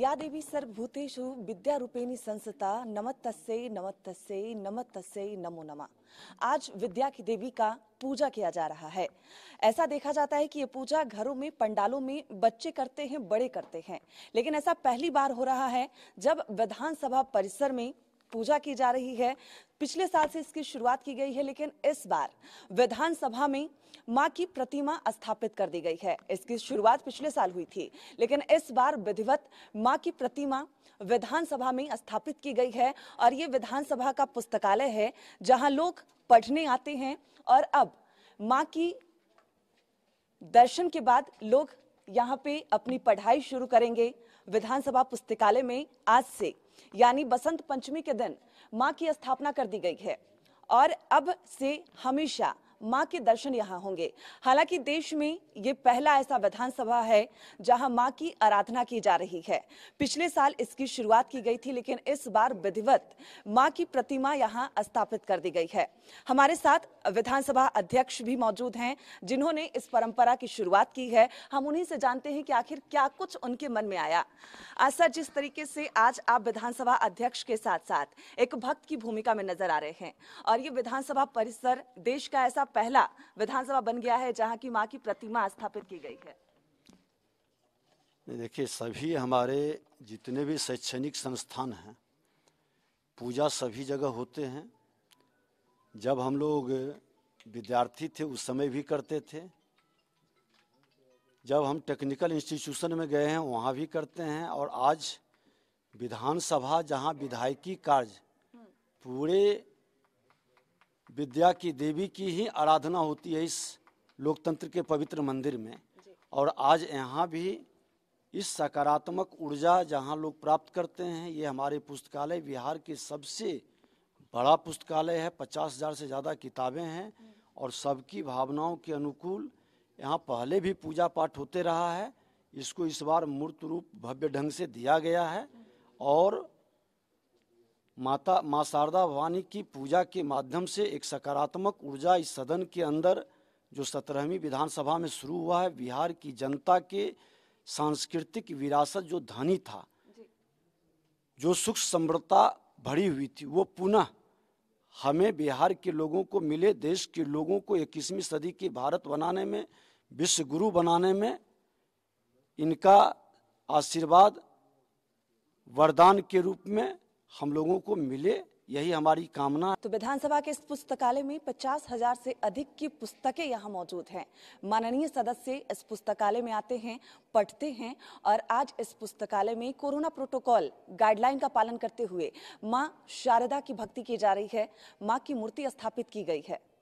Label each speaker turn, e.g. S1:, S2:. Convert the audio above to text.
S1: या देवी सर्वभूतेषु विद्यारूपेणी संस्था नमत तस्से नमत नमो नमः आज विद्या की देवी का पूजा किया जा रहा है ऐसा देखा जाता है कि ये पूजा घरों में पंडालों में बच्चे करते हैं बड़े करते हैं लेकिन ऐसा पहली बार हो रहा है जब विधानसभा परिसर में पूजा की जा रही है पिछले साल से इसकी शुरुआत की गई है लेकिन इस बार विधानसभा में मां की प्रतिमा स्थापित कर दी गई है इसकी शुरुआत पिछले साल हुई थी लेकिन इस बार विधिवत मां की प्रतिमा विधानसभा में स्थापित की गई है और ये विधानसभा का पुस्तकालय है जहां लोग पढ़ने आते हैं और अब मां की दर्शन के बाद लोग यहाँ पे अपनी पढ़ाई शुरू करेंगे विधानसभा पुस्तकालय में आज से यानी बसंत पंचमी के दिन माँ की स्थापना कर दी गई है और अब से हमेशा मां के दर्शन यहां होंगे हालांकि देश में ये पहला ऐसा विधानसभा है जहां मां की आराधना की जा रही है पिछले साल इसकी शुरुआत की गई थी लेकिन इस बार विधिवत मां की प्रतिमा यहां स्थापित कर दी गई है हमारे साथ विधानसभा अध्यक्ष भी मौजूद हैं जिन्होंने इस परंपरा की शुरुआत की है हम उन्हीं से जानते हैं कि आखिर क्या कुछ उनके मन में आया आज सर जिस तरीके से आज आप विधानसभा अध्यक्ष के साथ साथ एक भक्त की भूमिका में नजर आ रहे हैं और ये विधानसभा परिसर देश का ऐसा पहला विधानसभा बन गया है जहां की मां की प्रतिमा स्थापित की गई है
S2: देखिए सभी हमारे जितने भी शैक्षणिक संस्थान हैं पूजा सभी जगह होते हैं जब हम लोग विद्यार्थी थे उस समय भी करते थे जब हम टेक्निकल इंस्टीट्यूशन में गए हैं वहाँ भी करते हैं और आज विधानसभा जहाँ विधायकी कार्य हम्म। पूरे विद्या की देवी की ही आराधना होती है इस लोकतंत्र के पवित्र मंदिर में और आज यहाँ भी इस सकारात्मक ऊर्जा जहाँ लोग प्राप्त करते हैं ये हमारे पुस्तकालय बिहार के सबसे बड़ा पुस्तकालय है पचास हज़ार से ज़्यादा किताबें हैं और सबकी भावनाओं के अनुकूल यहाँ पहले भी पूजा पाठ होते रहा है इसको इस बार मूर्त रूप भव्य ढंग से दिया गया है और माता माँ शारदा भवानी की पूजा के माध्यम से एक सकारात्मक ऊर्जा इस सदन के अंदर जो सत्रहवीं विधानसभा में शुरू हुआ है बिहार की जनता के सांस्कृतिक विरासत जो धनी था जो सुख समृद्धता भरी हुई थी वो पुनः हमें बिहार के लोगों को मिले देश के लोगों को इक्कीसवीं सदी के भारत बनाने में विश्व गुरु बनाने में इनका आशीर्वाद वरदान के रूप में हम लोगों को मिले यही हमारी कामना तो विधानसभा के इस
S1: पुस्तकालय में पचास हजार से अधिक की पुस्तकें यहाँ मौजूद हैं माननीय सदस्य इस पुस्तकालय में आते हैं पढ़ते हैं और आज इस पुस्तकालय में कोरोना प्रोटोकॉल गाइडलाइन का पालन करते हुए माँ शारदा की भक्ति की जा रही है माँ की मूर्ति स्थापित की गई है